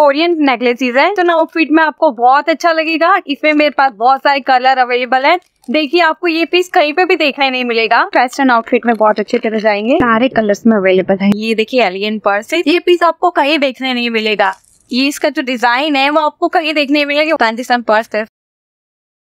Korean necklaces है तो ना आउटफिट में आपको बहुत अच्छा लगेगा इसमें मेरे पास बहुत सारे कलर अवेलेबल है देखिए आपको ये पीस कहीं पे भी देखा ही नहीं मिलेगा वेस्टर्न आउटफिट में बहुत अच्छे तरह जाएंगे सारे कलर्स में अवेलेबल है ये देखिए एलियन पर्स है ये पीस आपको कहीं देखने नहीं मिलेगा ये इसका जो डिजाइन है वो आपको कहीं देखने मिलेगा पर्स पर्स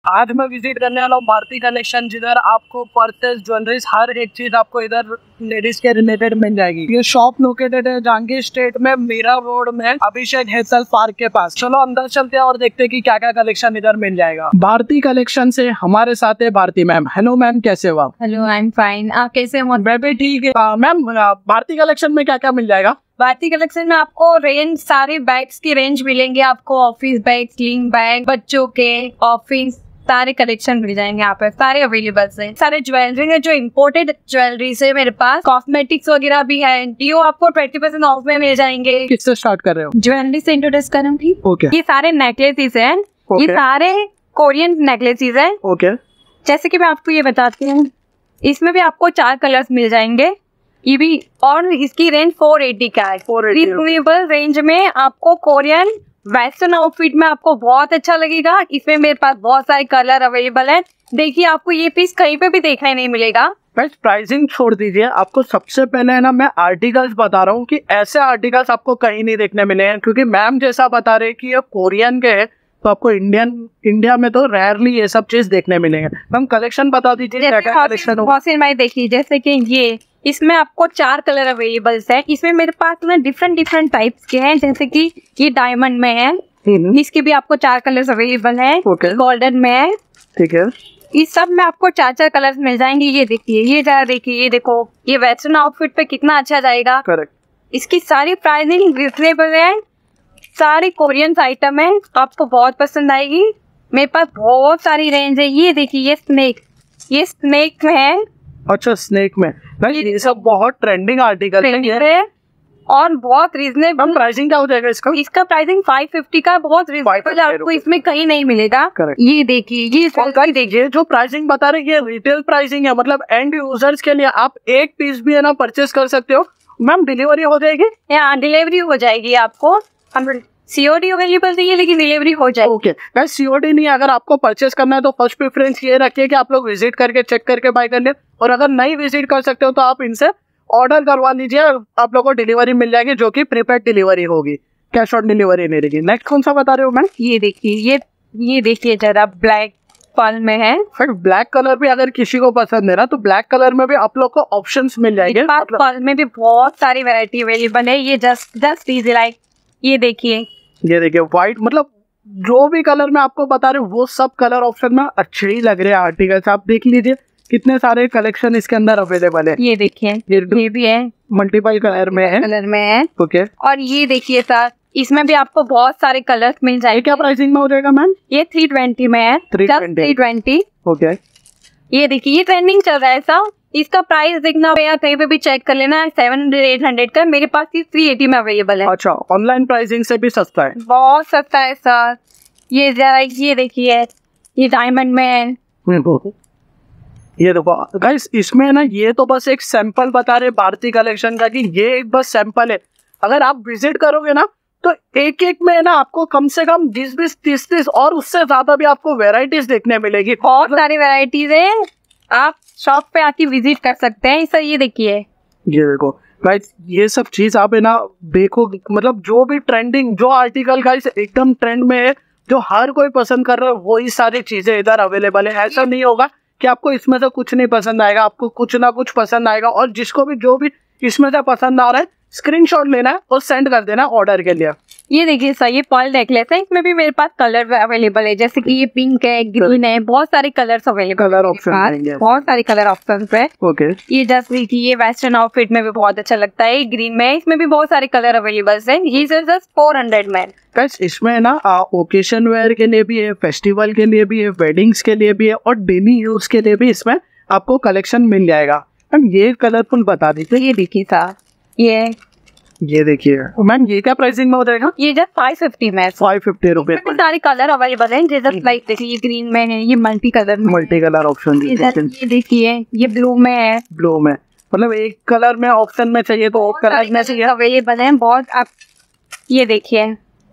आज मैं विजिट करने वाला हूँ भारती कलेक्शन जिधर आपको पर्सेज ज्वेलरीज हर एक चीज आपको इधर लेडीज के रिलेटेड मिल जाएगी ये शॉप लोकेटेड है जहांगीर स्टेट में मीरा रोड में अभिषेक हेसल पार्क के पास चलो अंदर चलते हैं और देखते हैं कि क्या क्या कलेक्शन इधर मिल जाएगा भारती कलेक्शन से हमारे साथ है भारती मैम हेलो मैम कैसे हो आप हेलो आई एम फाइन आप कैसे हो मैं भी ठीक है मैम हाँ, भारती कलेक्शन में क्या क्या मिल जाएगा भारतीय कलेक्शन में आपको रेंज सारे बैग्स की रेंज मिलेंगे आपको ऑफिस बैग क्लीन बैग बच्चों के ऑफिस सारे कलेक्शन मिल जाएंगे यहाँ पे सारे अवेलेबल है सारे ज्वेलरी है जो इम्पोर्टेड ज्वेलरी है मेरे पास कॉस्मेटिक्स वगैरह भी है डीओ आपको ट्वेंटी परसेंट ऑफ में मिल जाएंगे किससे स्टार्ट कर रहे हो ज्वेलरी से इंट्रोड्यूस करूँगी ओके ये सारे नेकलेसेस है ये सारे कोरियन नेकलेसेस है ओके जैसे की मैं आपको ये बताती हूँ इसमें भी आपको चार कलर्स मिल जाएंगे ये भी और इसकी रेंज 480 का है रीजनेबल रेंज में आपको कोरियन वेस्टर्न आउटफिट में आपको बहुत अच्छा लगेगा इसमें मेरे पास बहुत सारे कलर अवेलेबल है देखिए आपको ये पीस कहीं पे भी देखने नहीं मिलेगा बस प्राइसिंग छोड़ दीजिए आपको सबसे पहले है ना मैं आर्टिकल्स बता रहा हूँ कि ऐसे आर्टिकल्स आपको कहीं नहीं देखने मिले हैं क्योंकि मैम जैसा बता रहे कि ये कोरियन के है तो आपको इंडियन इंडिया में तो रेयरली ये सब चीज देखने मिलेंगे मैम कलेक्शन बता दीजिए कलेक्शन मैं भाई देखिए जैसे कि ये इसमें आपको चार कलर अवेलेबल्स है इसमें मेरे पास ना डिफरेंट डिफरेंट टाइप्स के हैं जैसे कि ये डायमंड में है हम्म। इसके भी आपको चार कलर्स अवेलेबल हैं गोल्डन में है ठीक है इस सब में आपको चार चार कलर्स मिल जाएंगे ये देखिए ये देखिए ये देखो ये वेस्टर्न आउटफिट पे कितना अच्छा जाएगा करेक्ट इसकी सारी प्राइसिंग रिजनेबल है सारी कोरियन आइटम है तो आपको बहुत पसंद आएगी मेरे पास बहुत सारी रेंज है ये देखिए ये स्नेक ये स्नेक में है अच्छा स्नेक में ये सब बहुत ट्रेंडिंग आर्टिकल है और बहुत रीजनेबल प्राइसिंग क्या हो जाएगा इसका इसका प्राइसिंग 550 का बहुत रीजनेबल आपको इसमें कहीं नहीं मिलेगा Correct. ये देखिए ये देखिए जो प्राइसिंग बता रहे ये रिटेल प्राइसिंग है मतलब एंड यूजर्स के लिए आप एक पीस भी है ना परचेस कर सकते हो मैम डिलीवरी हो जाएगी डिलीवरी हाँ, हो जाएगी आपको हम सीओडी अवेलेबल नहीं है लेकिन डिलीवरी हो जाए ओके okay. सीओडी नहीं अगर आपको परचेस करना है तो फर्स्ट प्रेफरेंस ये रखिए कि आप लोग विजिट करके चेक करके बाय कर ले और अगर नहीं विजिट कर सकते हो तो आप इनसे ऑर्डर करवा लीजिए आप लोग को डिलीवरी मिल जाएगी जो कि प्रीपेड डिलीवरी होगी कैश ऑन डिलीवरी नहीं रहेगी नेक्स्ट कौन सा बता रहे हो मैम ये देखिए ये ये देखिए जरा ब्लैक पल में है फिर ब्लैक कलर भी अगर किसी को पसंद है ना तो ब्लैक कलर में भी आप लोग को ऑप्शंस मिल जाएंगे पल मतलब में भी बहुत सारी वेरायटी अवेलेबल है ये जस्ट जस्ट इजी लाइक ये देखिए ये देखिए व्हाइट मतलब जो भी कलर में आपको बता रहे वो सब कलर ऑप्शन में अच्छे ही लग रहे हैं आर्टिकल्स आप देख लीजिए कितने सारे कलेक्शन इसके अंदर अवेलेबल है ये देखिए ये, भी है मल्टीपल कलर में है कलर में है ओके और ये देखिए सर इसमें भी आपको बहुत सारे कलर मिल जाएंगे क्या प्राइसिंग में हो जाएगा मैम ये थ्री ट्वेंटी में है थ्री ट्वेंटी ओके ये देखिए ये ट्रेंडिंग चल रहा है सर इसका प्राइस देखना या कहीं पे भी चेक कर लेना सेवन हंड्रेड एट हंड्रेड का मेरे पास ये थ्री एटी में अवेलेबल है अच्छा ऑनलाइन प्राइसिंग से भी सस्ता है बहुत सस्ता है सर ये जरा ये देखिए ये डायमंड में ये देखो गाइस इसमें ना ये तो बस एक सैंपल बता रहे भारतीय कलेक्शन का कि ये एक बस सैंपल है अगर आप विजिट करोगे ना तो एक एक में ना आपको कम से कम बीस बीस तीस तीस और उससे ज्यादा भी आपको वेराइटीज देखने मिलेगी बहुत सारी वेराइटीज है आप शॉप पे आके विजिट कर सकते हैं सर ये देखिए ये देखो गाइस ये सब चीज आप है ना देखो मतलब जो भी ट्रेंडिंग जो आर्टिकल गाइस एकदम ट्रेंड में है जो हर कोई पसंद कर रहा है वही सारी चीजें इधर अवेलेबल है ऐसा नहीं होगा कि आपको इसमें से कुछ नहीं पसंद आएगा आपको कुछ ना कुछ पसंद आएगा और जिसको भी जो भी इसमें से पसंद आ रहा है स्क्रीनशॉट लेना और सेंड कर देना ऑर्डर के लिए ये देखिए सर ये पर्ल नेकलेस है इसमें भी मेरे पास कलर अवेलेबल है जैसे कि ये पिंक है ग्रीन है बहुत सारे कलर्स अवेलेबल कलर ऑप्शन बहुत सारे कलर ऑप्शन है ओके ये जैसे देखिए ये वेस्टर्न आउटफिट में भी बहुत अच्छा लगता है ग्रीन में इसमें भी बहुत सारे कलर अवेलेबल है ये सर जस्ट फोर हंड्रेड में इसमें ना ओकेशन वेयर के लिए भी है फेस्टिवल के लिए भी है वेडिंग्स के लिए भी है और डेली यूज के लिए भी इसमें आपको कलेक्शन मिल जाएगा मैम ये कलरफुल बता दीजिए ये देखिए साहब ये ये देखिए मैम ये क्या प्राइसिंग में हो जाएगा ये जब फाइव फिफ्टी में फाइव फिफ्टी रुपए सारे कलर अवेलेबल है जैसे लाइक देखिए ये ग्रीन में है ये multi colour multi colour option ये देखिए ये ब्लू में है ब्लू में मतलब एक कलर में ऑप्शन में चाहिए तो कलर में चाहिए अवेलेबल है बहुत आप ये देखिए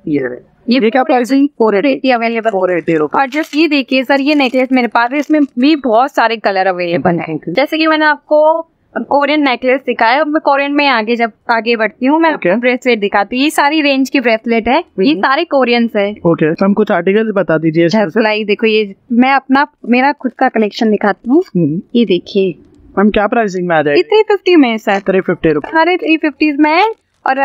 ये ये, ये क्या pricing four eighty available four eighty और जस्ट ये देखिए सर ये नेकलेस मेरे पास इसमें भी बहुत सारे कलर अवेलेबल हैं जैसे कि मैंने आपको कोरियन नेकलेस दिखाया अब मैं कोरियन में आगे जब आगे बढ़ती हूँ मैं okay. ब्रेसलेट दिखाती हूँ ये सारी रेंज की ब्रेसलेट है ये mm-hmm. सारे कोरियन है ओके okay. तो कुछ आर्टिकल बता दीजिए देखो ये मैं अपना मेरा खुद का कलेक्शन दिखाती हूँ mm-hmm. ये देखिए मैम क्या प्राइसिंग में आ जाएगी थ्री फिफ्टी में सर थ्री फिफ्टी सारे थ्री फिफ्टी में और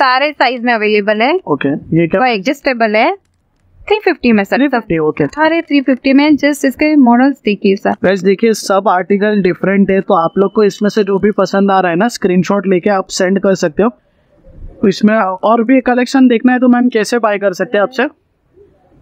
सारे साइज में अवेलेबल है ओके ये क्या एडजस्टेबल है 350 में सर 350 ओके सारे 350 में जस्ट इसके मॉडल्स देखिए सर वैसे देखिए सब आर्टिकल डिफरेंट है तो आप लोग को इसमें से जो भी पसंद आ रहा है ना स्क्रीनशॉट लेके आप सेंड कर सकते हो तो इसमें और भी कलेक्शन देखना है तो मैम कैसे बाय कर सकते हैं आपसे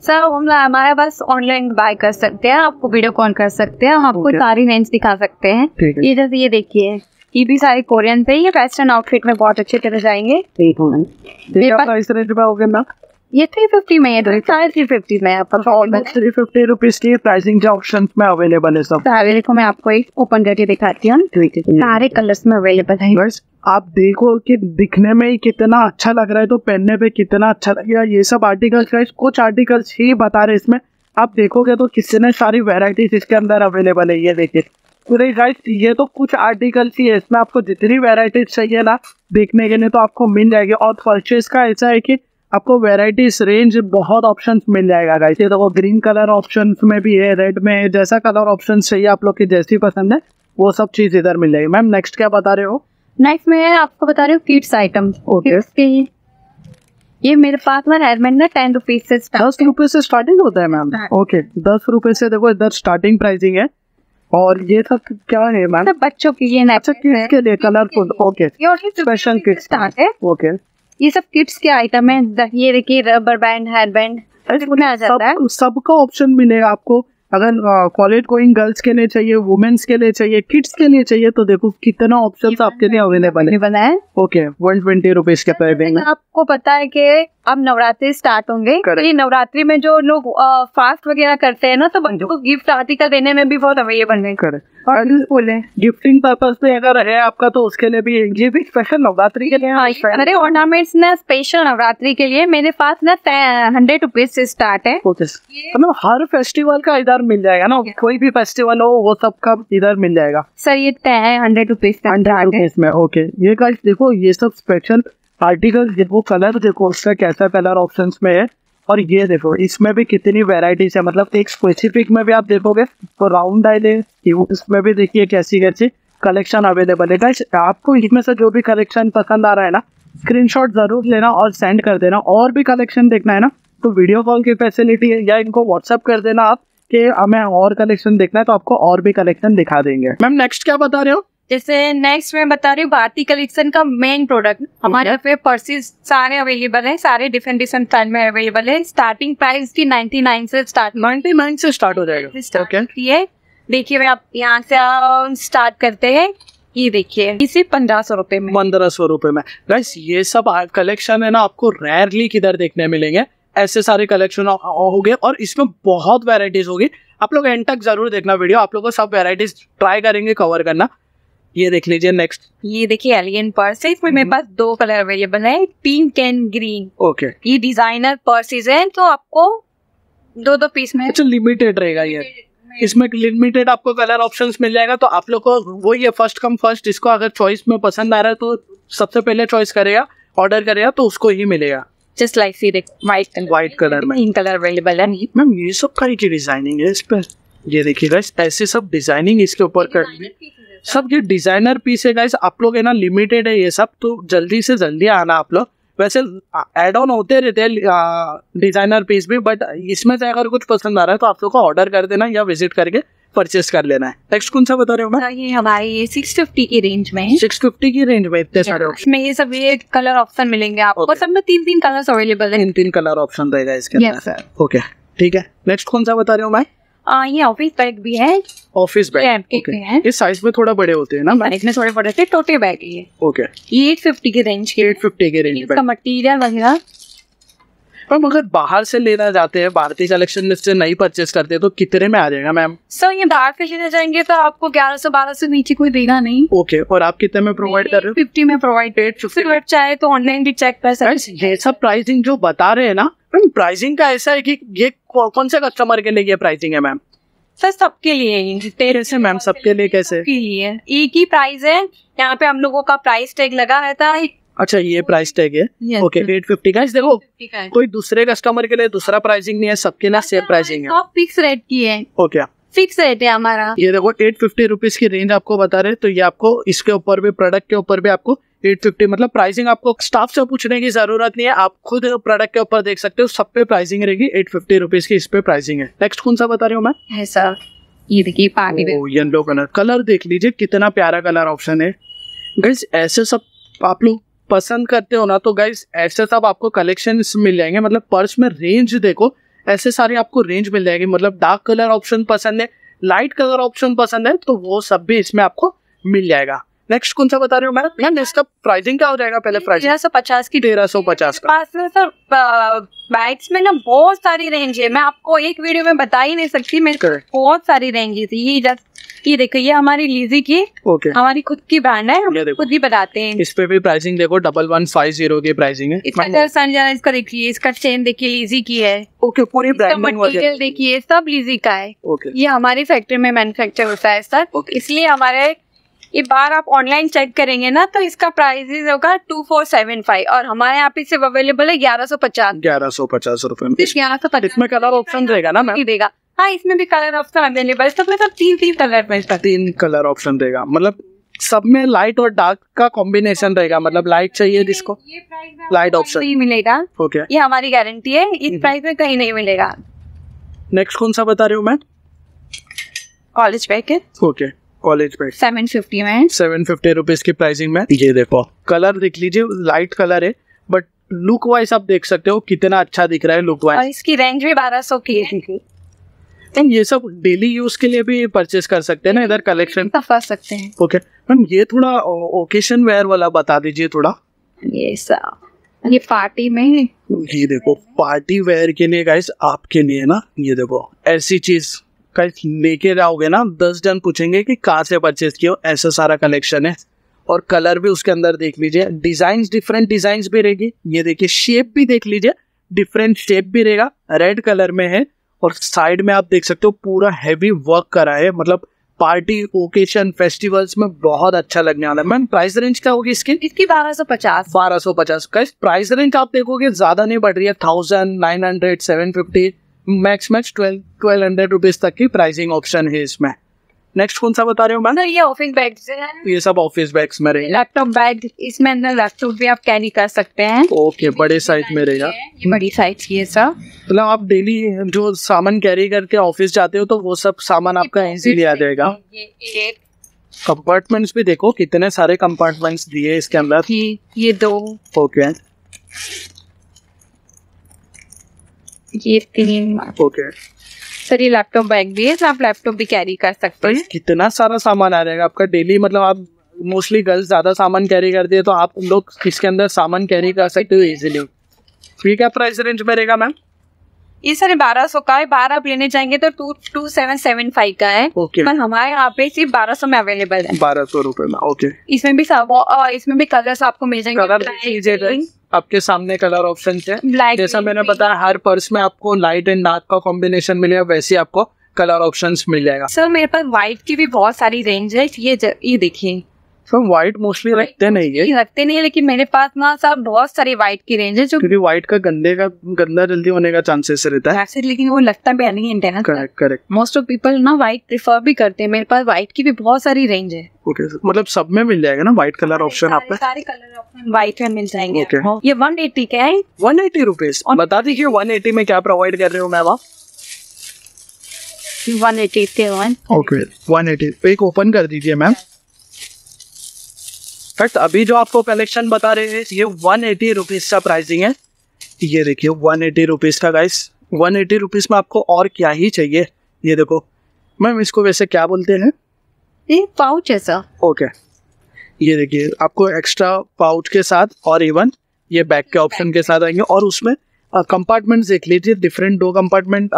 सर हम हमारे पास ऑनलाइन बाय कर सकते हैं आपको वीडियो कॉल कर सकते हैं हम आपको सारी रेंज दिखा सकते हैं ये जैसे ये देखिए ये भी सारे कोरियन पे ये वेस्टर्न आउटफिट में बहुत अच्छे तरह जाएंगे इस रेंज में हो गया मैम ये थ्री फिफ्टी में है थ्री फिफ्टी में थ्री फिफ्टी रुपीज की प्राइसिंग के ऑप्शन में अवेलेबल है सब सारे देखो मैं आपको एक ओपन करके दिखाती हूँ सारे कलर्स में अवेलेबल है बस आप देखो कि दिखने में ही कितना अच्छा लग रहा है तो पहनने पे कितना अच्छा है ये सब आर्टिकल्स कुछ आर्टिकल्स ही बता रहे इसमें आप देखोगे तो कितने सारी वेराइटीज इसके अंदर अवेलेबल है ये देखिए पूरे गाइस ये तो कुछ आर्टिकल्स ही है इसमें आपको जितनी वेराइटीज चाहिए ना देखने के लिए तो आपको मिल जाएगी और परचेज का ऐसा है कि आपको वेराइटीज रेंज बहुत ऑप्शन मिल जाएगा गाइस ये देखो ग्रीन कलर ऑप्शन में भी है रेड में जैसा कलर ऑप्शन चाहिए आप लोग की जैसी पसंद है वो सब चीज इधर मिल जाएगी मैम नेक्स्ट क्या बता रहे हो नेक्स्ट मैं आपको बता रही हूँ किड्स आइटम ओके ये मेरे पास में हेयरबैंड ना टेन रुपीज से दस रुपए से स्टार्टिंग होता है मैम ओके हाँ। दस रुपए से देखो इधर स्टार्टिंग प्राइसिंग है और ये सब क्या है मैम बच्चों की ये अच्छा किड्स के लिए colourful okay special kids okay ये सब किड्स के आइटम है ये देखिए रबर बैंड हेयर बैंड आ जाता सबका ऑप्शन मिलेगा आपको अगर कॉलेज गोइंग गर्ल्स के लिए चाहिए वुमेन्स के लिए चाहिए किड्स के लिए चाहिए तो देखो कितना ऑप्शन आपके लिए अवेलेबल है ओके वन ट्वेंटी रुपीज के पर अच्छा, आपको पता है कि अब नवरात्रि स्टार्ट होंगे तो ये नवरात्रि में जो लोग फास्ट वगैरह करते हैं ना तो बच्चों को गिफ्ट आर्टिकल देने में भी बहुत अवेलेबल है बोले गिफ्टिंग पर्पज में अगर है आपका तो उसके लिए भी ये भी स्पेशल नवरात्रि के लिए हाँ, अरे ऑर्नामेंट्स ना स्पेशल नवरात्रि के लिए मेरे पास ना हंड्रेड रुपीज से स्टार्ट है मतलब हर फेस्टिवल का इधर मिल जाएगा ना कोई भी फेस्टिवल हो वो सब का इधर मिल जाएगा सर ये हंड्रेड रुपीज हंड्रेड रुपीज में ओके ये देखो ये सब स्पेशल आर्टिकल देखो कलर देखो उसका कैसा कलर ऑप्शन में है और ये देखो इसमें भी कितनी वेराइटीज है मतलब एक स्पेसिफिक में भी आप देखोगे तो राउंड आई दे उसमें भी देखिए कैसी कैसी कलेक्शन अवेलेबल है गाइस आपको इसमें से जो भी कलेक्शन पसंद आ रहा है ना स्क्रीनशॉट जरूर लेना और सेंड कर देना और भी कलेक्शन देखना है ना तो वीडियो कॉल की फैसिलिटी है या इनको व्हाट्सअप कर देना आप कि हमें और कलेक्शन देखना है तो आपको और भी कलेक्शन दिखा देंगे मैम नेक्स्ट क्या बता रहे हो जैसे नेक्स्ट मैं बता रही हूँ भारतीय कलेक्शन का मेन प्रोडक्ट हमारे पे पर्सेज सारे अवेलेबल है सारे डिफरेंट डिफरेंट टाइम में अवेलेबल है स्टार्टिंग प्राइस की नाइनटी नाइन से स्टार्ट नाइनटी नाइन से स्टार्ट हो जाएगा okay. देखिए आप यहाँ से स्टार्ट करते हैं ये देखिए इसे पंद्रह सौ रूपये में पंद्रह सौ रूपये में गाइस ये सब कलेक्शन है ना आपको रेयरली किधर देखने मिलेंगे ऐसे सारे कलेक्शन हो गए और इसमें बहुत वेराइटीज होगी आप लोग एंड तक जरूर देखना वीडियो आप लोग को सब वेराइटीज ट्राई करेंगे कवर करना ये देख लीजिए नेक्स्ट ये देखिए एलियन पर्स है इसमें मेरे हम्म। पास दो कलर अवेलेबल है पिंक एंड ग्रीन ओके ये डिजाइनर पर्सेज है तो आपको दो दो पीस में अच्छा लिमिटेड रहेगा ये इसमें लिमिटेड आपको कलर ऑप्शंस मिल जाएगा तो आप लोग को वो ये फर्स्ट कम फर्स्ट इसको अगर चॉइस में पसंद आ रहा है तो सबसे पहले चॉइस करेगा ऑर्डर करेगा तो उसको ही मिलेगा just like see white colour white colour में इन कलर अवेलेबल है मैम ये सब का की डिजाइनिंग है इस पर ये देखिएगा ऐसे सब डिजाइनिंग इसके ऊपर कर सब ये डिजाइनर पीस है गाइस आप लोग है ना लिमिटेड है ये सब तो जल्दी से जल्दी आना आप लोग वैसे एड ऑन होते रहते हैं डिजाइनर पीस भी बट इसमें से अगर कुछ पसंद आ रहा है तो आप लोग को ऑर्डर कर देना या विजिट करके परचेस कर लेना है नेक्स्ट कौन सा बता रहे हो मैं हाँ, ये हमारी सिक्स फिफ्टी की रेंज में सिक्स फिफ्टी की रेंज में इतने सारे में ये सब ये कलर ऑप्शन मिलेंगे आपको okay. सब में तीन तीन कलर अवेलेबल है तीन तीन कलर ऑप्शन रहेगा इसके अंदर ओके ठीक है नेक्स्ट कौन सा बता रहे हो मैं आ, ये ऑफिस बैग भी है ऑफिस बैग okay. है इस साइज में थोड़ा बड़े होते हैं ना बैग में थोड़े बड़े होते हैं टोटे बैग है ओके ये एट फिफ्टी के रेंज के एट फिफ्टी के रेंज का मटेरियल वगैरह पर मगर बाहर से लेना जाते हैं भारतीय कलेक्शन लिस्ट से नहीं परचेस करते हैं तो कितने में आ जाएगा मैम सर ये बाहर से लेने जाएंगे तो आपको ग्यारह सौ बारह सौ नीचे कोई देगा नहीं ओके okay, और आप कितने में प्रोवाइड कर रहे हो फिफ्टी में प्रोवाइड चाहे तो ऑनलाइन भी चेक कर सकते हैं सब प्राइसिंग जो बता रहे हैं ना मैम प्राइसिंग का ऐसा है कि ये कौन से कस्टमर के लिए प्राइसिंग है मैम सर सबके लिए कैसे मैम सबके लिए कैसे सबके लिए एक ही प्राइस है यहाँ पे हम लोगों का प्राइस टैग लगा रहता है अच्छा ये प्राइस टैग है ओके एट फिफ्टी का देखो कोई दूसरे कस्टमर के लिए दूसरा प्राइसिंग नहीं है सबके लिए सेम प्राइसिंग अच्छा, है फिक्स हाँ, रेट की है ओके फिक्स रेट है हमारा ये देखो एट फिफ्टी रुपीज की रेंज आपको बता रहे तो ये आपको इसके ऊपर भी प्रोडक्ट के ऊपर भी आपको एट फिफ्टी मतलब प्राइसिंग आपको स्टाफ से पूछने की जरूरत नहीं है आप खुद प्रोडक्ट के ऊपर देख सकते हो सब पे प्राइसिंग रहेगी एट फिफ्टी रुपीज की इस पे प्राइसिंग है नेक्स्ट कौन सा बता रही हूँ मैं सर ये देखिए पानी ओ, येलो कलर कलर देख लीजिए कितना प्यारा कलर ऑप्शन है गाइज ऐसे सब आप लोग पसंद करते हो ना तो गाइज ऐसे सब आपको कलेक्शन मिल जाएंगे मतलब पर्स में रेंज देखो ऐसे सारे आपको रेंज मिल जाएंगे मतलब डार्क कलर ऑप्शन पसंद है लाइट कलर ऑप्शन पसंद है तो वो सब भी इसमें आपको मिल जाएगा नेक्स्ट कौन सा बता रहे हो मैम मैम इसका प्राइसिंग क्या हो जाएगा पहले प्राइस तेरह सौ पचास की तेरह सौ पचास तो सर बैग्स में ना बहुत सारी रेंज है मैं आपको एक वीडियो में बता ही नहीं सकती मैं बहुत सारी रेंजेस ये जस्ट ये देखो ये हमारी लीजी की ओके हमारी खुद की ब्रांड है खुद ही बताते हैं इस पे भी प्राइसिंग देखो डबल वन फाइव जीरो की प्राइसिंग है इसका इसका देखिए इसका चेन देखिए लीजी की है ओके पूरी मटेरियल देखिए सब लीजी का है ओके ये हमारी फैक्ट्री में मैन्युफैक्चर होता है सर इसलिए हमारे ये बार आप ऑनलाइन चेक करेंगे ना तो इसका प्राइस होगा टू फोर सेवन फाइव और हमारे यहाँ पे सिर्फ अवेलेबल है ग्यारह सौ पचास ग्यारह सौ पचास रूपए ग्यारह सौ पचास इसमें कलर ऑप्शन रहेगा ना मैम देगा हाँ इसमें भी कलर ऑप्शन अवेलेबल है तो मतलब तीन तीन कलर में तीन कलर ऑप्शन रहेगा मतलब सब में लाइट और डार्क का कॉम्बिनेशन रहेगा मतलब लाइट चाहिए जिसको लाइट ऑप्शन ही मिलेगा ओके ये हमारी गारंटी है इस प्राइस हम्म। में कहीं नहीं मिलेगा नेक्स्ट कौन सा बता रहे हो मैं कॉलेज पैकेट ओके कॉलेज में सेवन फिफ्टी में सेवन फिफ्टी रुपीज की प्राइसिंग में ये देखो कलर देख लीजिए लाइट कलर है बट लुक वाइज आप देख सकते हो कितना अच्छा दिख रहा है लुक वाइज इसकी रेंज भी बारह सौ की है मैम ये सब डेली यूज के लिए भी परचेज कर सकते हैं ना इधर कलेक्शन कर सकते हैं ओके मैम ये थोड़ा ओकेशन वेयर वाला बता दीजिए थोड़ा ये सब ये पार्टी में ये देखो पार्टी वेयर के लिए गाइस आपके लिए ना ये देखो ऐसी चीज कट लेके जाओगे ना दस जन पूछेंगे कि कहाँ से परचेज किया ऐसा सारा कलेक्शन है और कलर भी उसके अंदर देख लीजिए डिजाइन डिफरेंट डिजाइन भी रहेगी ये देखिए शेप भी देख लीजिए डिफरेंट शेप भी रहेगा रेड कलर में है और साइड में आप देख सकते हो पूरा हैवी वर्क करा है मतलब पार्टी ओकेशन फेस्टिवल्स में बहुत अच्छा लगने वाला है मैम प्राइस रेंज क्या होगी इसकी इसकी बारह सौ पचास बारह सौ पचास प्राइस रेंज आप देखोगे ज्यादा नहीं बढ़ रही है thousand nine hundred seven fifty max max twelve twelve hundred rupees तक की प्राइसिंग ऑप्शन है इसमें नेक्स्ट कौन सा बता रहे हो मैम ये ऑफिस बैग ये सब ऑफिस बैग में रहे लैपटॉप बैग इसमें अंदर लैपटॉप भी आप कैरी कर सकते हैं ओके बड़े साइज में रहेगा बड़ी साइज की है सब मतलब आप डेली जो सामान कैरी करके ऑफिस जाते हो तो वो सब सामान आपका इजीली आ जाएगा कंपार्टमेंट्स भी देखो कितने सारे कंपार्टमेंट्स दिए इसके अंदर ये दो ओके ये तीन ओके सर ये लैपटॉप बैग भी है तो आप लैपटॉप भी कैरी कर सकते तो हैं कितना सारा सामान आ जाएगा आपका डेली मतलब आप मोस्टली गर्ल्स ज़्यादा सामान कैरी करते हैं तो आप लोग इसके अंदर सामान कैरी कर सकते हो इजिली ये क्या प्राइस रेंज में रहेगा मैम ये सर बारह सौ का है बारह आप लेने जाएंगे तो two two seven seven five का है ओके okay. हमारे यहाँ पे सिर्फ बारह सौ में अवेलेबल है बारह सौ रूपए में ओके okay. इसमें भी इसमें भी कलर्स आपको मिल जाएंगे आपके सामने कलर ऑप्शन है Black जैसा मैंने बताया हर पर्स में आपको लाइट एंड डार्क का कॉम्बिनेशन मिलेगा वैसे आपको कलर ऑप्शन मिल जाएगा सर मेरे पास व्हाइट की भी बहुत सारी रेंज है ये ये देखिए सर व्हाइट मोस्टली रखते नहीं है रखते नहीं है लेकिन मेरे पास ना साहब बहुत सारी व्हाइट की रेंज है जो क्योंकि व्हाइट का गंदे का गंदा जल्दी होने का चांसेस रहता है ऐसे लेकिन वो लगता भी नहीं है ना correct correct most of people ना व्हाइट प्रिफर भी करते हैं मेरे पास व्हाइट की भी बहुत सारी रेंज है ओके okay, मतलब सब में मिल जाएगा ना व्हाइट कलर ऑप्शन आपका सारे कलर ऑप्शन व्हाइट में मिल जाएंगे ये वन एटी का है वन एटी रुपीज बता दीजिए वन एटी में क्या प्रोवाइड कर रहे हो मैम आप वन ओके 180 एक ओपन कर दीजिए मैम फ्रेंड्स अभी जो आपको कलेक्शन बता रहे हैं ये वन एटी रुपीज़ का प्राइसिंग है ये देखिए वन एटी रुपीज़ का गाइस वन एटी रुपीज़ में आपको और क्या ही चाहिए ये देखो मैम इसको वैसे क्या बोलते हैं ये पाउच है सर ओके ये देखिए आपको एक्स्ट्रा पाउच के साथ और इवन ये बैग के ऑप्शन के साथ आएंगे और उसमें कंपार्टमेंट देख लीजिए डिफरेंट दो कंपार्टमेंट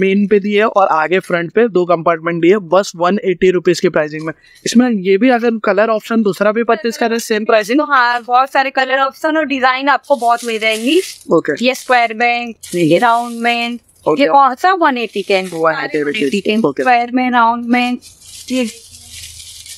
मेन पे दिए और आगे फ्रंट पे दो कंपार्टमेंट दिए बस वन एटी रुपीज की प्राइसिंग में इसमें ये भी अगर कलर ऑप्शन दूसरा भी परचेज करें सेम प्राइसिंग तो हाँ बहुत सारे कलर ऑप्शन और डिजाइन आपको बहुत मिल जाएंगी ओके ये स्क्वायर में ये राउंड में ये कौन सा वन एटी के स्क्वायर में राउंड में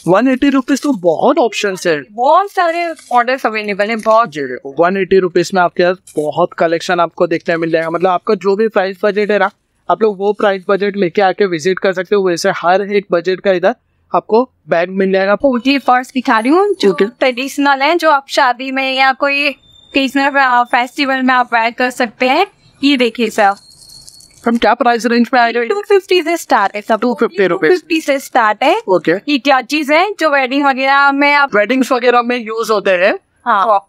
वन एटी रुपीज तो बहुत ऑप्शन है बहुत सारे ऑर्डर अवेलेबल है बहुत वन एटी रुपीज में आपके पास बहुत कलेक्शन आपको देखने मिल जाएगा मतलब आपका जो भी प्राइस बजट है ना आप लोग वो प्राइस बजट लेके आके विजिट कर सकते हो वैसे हर एक बजट का इधर आपको बैग मिल जाएगा ये तो पर्स दिखा रही हूँ जो ट्रेडिशनल है जो आप शादी में या कोई फेस्टिवल में आप वेयर कर सकते हैं ये देखिए सर मैम क्या प्राइस रेंज में आएगा टू फिफ्टी से स्टार्ट है सब टू फिफ्टी रुपीज फिफ्टी से स्टार्ट है ओके ये क्या चीज है जो वेडिंग वगैरह में आप वेडिंग वगैरह में यूज होते हैं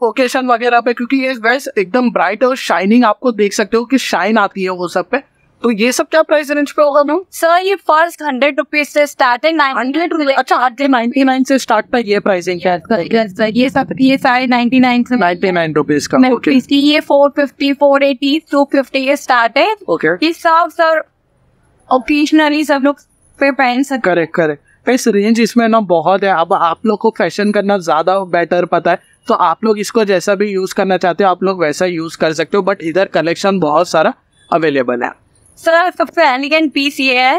ओकेशन हाँ। तो वगैरह पे क्योंकि ये वेस्ट एकदम ब्राइट और शाइनिंग आपको देख सकते हो कि शाइन आती है वो सब पे तो ये सब क्या प्राइस रेंज पे होगा मैम सर ये फर्स्ट हंड्रेड रुपीज से स्टार्टिंग हंड्रेड रुपीज अच्छा हंड्रेड नाइनटी नाइन से स्टार्ट पर ये प्राइसिंग क्या सर ये सब ये सारे नाइनटी नाइन से नाइनटी नाइन रुपीज का ये four fifty four eighty two fifty ये स्टार्ट है ओके ये सब सर ओकेजनली सब लोग पे पहन सकते करेक्ट करेक्ट इस रेंज इसमें ना बहुत है अब आप लोग को फैशन करना ज़्यादा बेटर पता है तो आप लोग इसको जैसा भी यूज़ करना चाहते हो आप लोग वैसा यूज़ कर सकते हो बट इधर कलेक्शन बहुत सारा अवेलेबल है सर सबसे एलिगेंट पीस ये है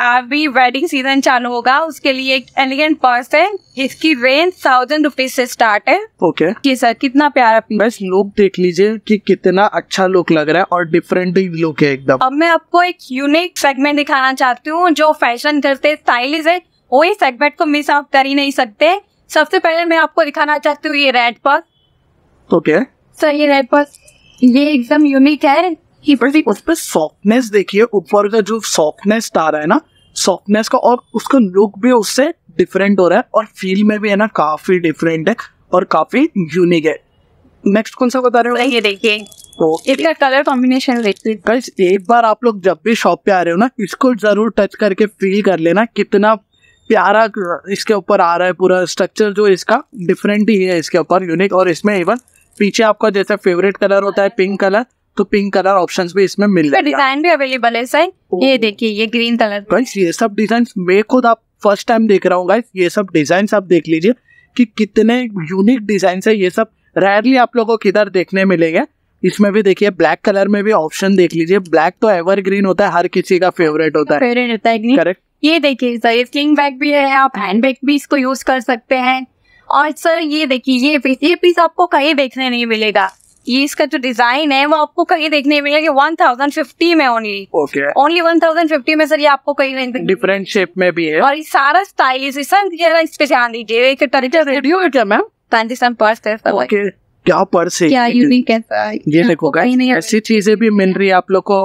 अभी वेडिंग सीजन चालू होगा उसके लिए एक एलिगेंट पर्स है इसकी रेंज थाउजेंड रुपीज से स्टार्ट है ओके okay. सर कितना प्यारा पीस बस लुक देख लीजिए कि कितना अच्छा लुक लग रहा है और डिफरेंट लुक है एकदम अब मैं आपको एक यूनिक सेगमेंट दिखाना चाहती हूँ जो फैशन करते स्टाइलिज है वो ही सेगमेंट को मिस आउट कर ही नहीं सकते सबसे पहले मैं आपको दिखाना चाहती हूँ ये रेड पर्स ओके सर ये रेड पर्स ये एकदम यूनिक है कि वैसे उस पर सॉफ्टनेस देखिए ऊपर का जो सॉफ्टनेस आ रहा है ना सॉफ्टनेस का और उसका लुक भी उससे डिफरेंट हो रहा है और फील में भी है ना काफी डिफरेंट है और काफी यूनिक है नेक्स्ट कौन सा बता रहे हो ये देखिए तो इसका कलर कॉम्बिनेशन देखिए एक बार आप लोग जब भी शॉप पे आ रहे हो ना इसको जरूर टच करके फील कर लेना कितना प्यारा इसके ऊपर आ रहा है पूरा स्ट्रक्चर जो इसका डिफरेंट ही है इसके ऊपर यूनिक और इसमें इवन पीछे आपका जैसा फेवरेट कलर होता है पिंक कलर तो पिंक कलर ऑप्शंस भी इसमें मिल जाएगा डिजाइन भी अवेलेबल है सर ये देखिए ये ग्रीन कलर गाइस ये सब डिजाइन मैं खुद आप फर्स्ट टाइम देख रहा हूँ गाइस ये सब डिजाइन आप देख लीजिए कि कितने यूनिक डिजाइन है ये सब रेयरली आप लोगों को किधर देखने मिलेगा इसमें भी देखिए ब्लैक कलर में भी ऑप्शन देख लीजिए ब्लैक तो एवर ग्रीन होता है हर किसी का फेवरेट होता है फेवरेट होता है करेक्ट ये देखिए सर ये स्लिंग बैग भी है आप हैंड बैग भी इसको यूज कर सकते हैं और सर ये देखिए ये पीस ये पीस आपको कहीं देखने नहीं मिलेगा ये इसका जो डिजाइन है वो आपको कहीं देखने में मिलेगा वन थाउजेंड फिफ्टी में only okay only one thousand fifty में सर ये आपको कहीं नहीं डिफरेंट शेप में भी है और ये सारा स्टाइल इस पे ध्यान दीजिए एक रेडियो तो है क्या मैम पैंतीस पर्स है क्या पर्स है क्या यूनिक है ये देखो ऐसी चीजें भी मिल रही है आप लोग को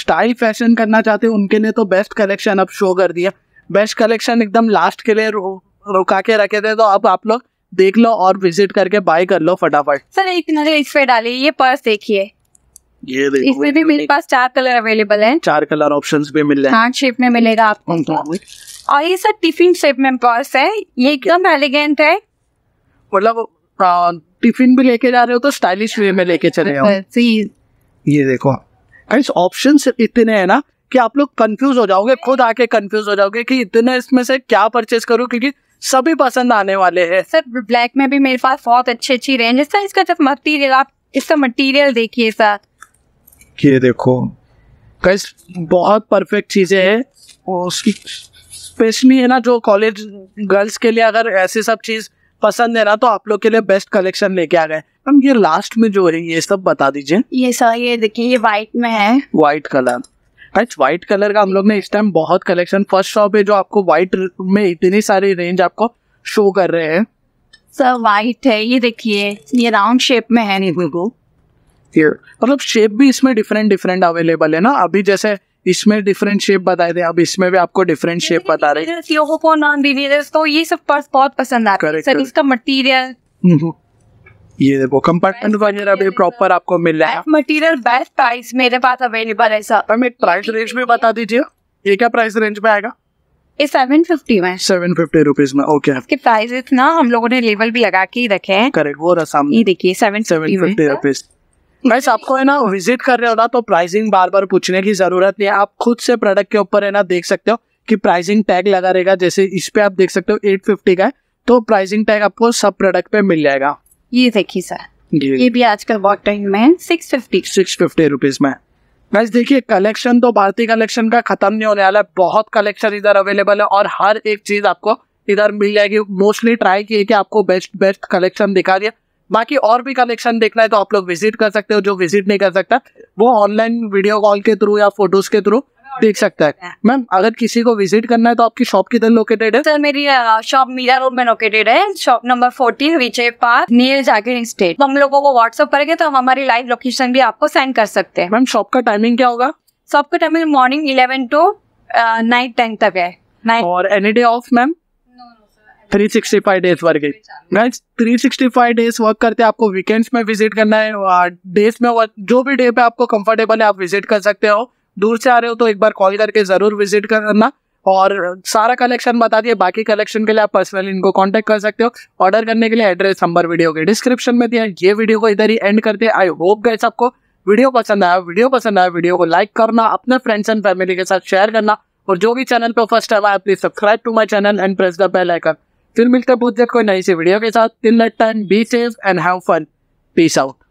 स्टाइल फैशन करना चाहते हैं उनके लिए तो बेस्ट कलेक्शन अब शो कर दिया बेस्ट कलेक्शन एकदम लास्ट के लिए रुका के रखे थे तो अब आप लोग देख लो और विजिट करके बाय कर लो फटाफट सर एक नजर इस पे डालिए ये पर्स देखिए ये देखो इसमें भी मेरे पास चार कलर अवेलेबल है चार कलर ऑप्शन भी मिल रहे हैं शेप हाँ, में मिलेगा आपको तो- और ये सर टिफिन शेप में पर्स है ये एकदम एलिगेंट है मतलब टिफिन भी लेके जा रहे हो तो स्टाइलिश वे में लेके चले ये देखो ऑप्शन इतने हैं ना कि आप लोग कंफ्यूज हो जाओगे खुद आके कंफ्यूज हो जाओगे कि इतने इसमें से क्या परचेज करूं क्योंकि सभी पसंद आने वाले हैं सर ब्लैक में भी मेरे पास बहुत अच्छी अच्छी रेंज है सर इसका जब मटीरियल आप इसका मटीरियल देखिए सर ये देखो कई बहुत परफेक्ट चीज़ें हैं और उसकी स्पेशली है ना जो कॉलेज गर्ल्स के लिए अगर ऐसे सब चीज़ पसंद है ना तो आप लोग के लिए बेस्ट कलेक्शन लेके आ गए हम ये लास्ट में जो है ये सब बता दीजिए ये सर ये देखिए ये व्हाइट में है white colour guys white colour का हम लोग ने इस टाइम बहुत कलेक्शन फर्स्ट शॉप है जो आपको व्हाइट में इतनी सारी रेंज आपको शो कर रहे हैं सर व्हाइट है ये देखिए ये राउंड शेप में है नहीं बिल्कुल मतलब शेप भी इसमें डिफरेंट डिफरेंट अवेलेबल है ना अभी जैसे इसमें डिफरेंट शेप बताए थे अब इसमें भी आपको डिफरेंट शेप बता रहे हैं को नॉन बिलीवर्स ये सब पर्स बहुत पसंद आ रहा है सर इसका मटेरियल ये देखो कंपार्टमेंट वगैरह भी प्रॉपर आपको मिल रहा है मटेरियल बेस्ट प्राइस मेरे पास अवेलेबल है सर मैम एक प्राइस रेंज में बता दीजिए ये क्या प्राइस रेंज में आएगा ये सेवन फिफ्टी में सेवन फिफ्टी रुपीज में ओके इसके प्राइस ना हम लोगों ने लेवल भी लगा के रखे हैं करेक्ट वो रसम ये देखिए सेवन सेवन फिफ्टी रुपीज बस आपको है ना विजिट कर रहे हो ना तो प्राइसिंग बार बार पूछने की जरूरत नहीं है आप खुद से प्रोडक्ट के ऊपर है ना देख सकते हो कि प्राइसिंग टैग लगा रहेगा जैसे इस पे आप देख सकते हो एट फिफ्टी का है तो प्राइसिंग टैग आपको सब प्रोडक्ट पे मिल जाएगा ये देखिए सर ये भी आजकल बहुत टाइम में six fifty six fifty rupees में गाइस देखिए कलेक्शन तो भारतीय कलेक्शन का खत्म नहीं होने वाला है बहुत कलेक्शन इधर अवेलेबल है और हर एक चीज आपको इधर मिल जाएगी मोस्टली ट्राई किए कि आपको बेस्ट बेस्ट कलेक्शन दिखा दिया बाकी और भी कलेक्शन देखना है तो आप लोग विजिट कर सकते हो जो विजिट नहीं कर सकता वो ऑनलाइन वीडियो कॉल के थ्रू या फोटोज के थ्रू देख सकता है मैम अगर किसी को विजिट करना है तो आपकी शॉप किधर लोकेटेड है सर मेरी शॉप मीरा रोड में लोकेटेड है shop number fourteen Vijay Park near Jagir Estate हम लोगों को व्हाट्सअप करेंगे तो हम हमारी लाइव लोकेशन भी आपको सेंड कर सकते हैं मैम शॉप का टाइमिंग क्या होगा शॉप का timing morning eleven to night ten तक है और any day off ma'am three sixty five days work guys three sixty five days work करते हैं आपको वीकेंड्स में विजिट करना है डेज में वर्क जो भी डे पे आपको कंफर्टेबल है आप विजिट कर सकते हो दूर से आ रहे हो तो एक बार कॉल करके ज़रूर विजिट करना और सारा कलेक्शन बता दिए बाकी कलेक्शन के लिए आप पर्सनली इनको कांटेक्ट कर सकते हो ऑर्डर करने के लिए एड्रेस नंबर वीडियो के डिस्क्रिप्शन में दिया ये वीडियो को इधर ही एंड करते हैं आई होप गए सबको वीडियो पसंद आया वीडियो पसंद आया वीडियो को लाइक करना अपने फ्रेंड्स एंड फैमिली के साथ शेयर करना और जो भी चैनल पर फर्स्ट टाइम आया please subscribe to my channel and press the bell icon फिर मिलते हैं बहुत कोई नई सी वीडियो के साथ till that time be safe and have fun peace out